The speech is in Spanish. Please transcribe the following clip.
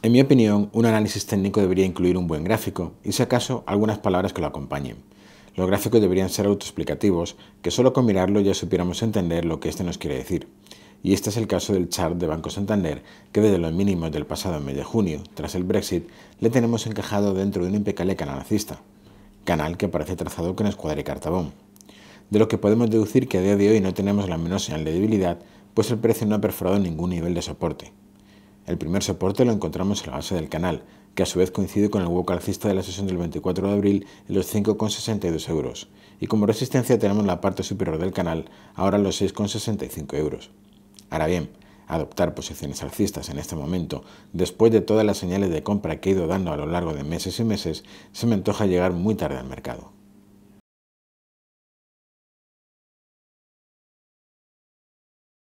En mi opinión, un análisis técnico debería incluir un buen gráfico y, si acaso, algunas palabras que lo acompañen. Los gráficos deberían ser autoexplicativos, que solo con mirarlo ya supiéramos entender lo que este nos quiere decir. Y este es el caso del chart de Banco Santander, que desde los mínimos del pasado mes de junio, tras el Brexit, le tenemos encajado dentro de un impecable canal canal que parece trazado con escuadra y cartabón. De lo que podemos deducir que a día de hoy no tenemos la menor señal de debilidad, pues el precio no ha perforado ningún nivel de soporte. El primer soporte lo encontramos en la base del canal, que a su vez coincide con el hueco alcista de la sesión del 24 de abril en los 5,62 euros, y como resistencia tenemos la parte superior del canal, ahora los 6,65 euros. Ahora bien, adoptar posiciones alcistas en este momento, después de todas las señales de compra que he ido dando a lo largo de meses y meses, se me antoja llegar muy tarde al mercado.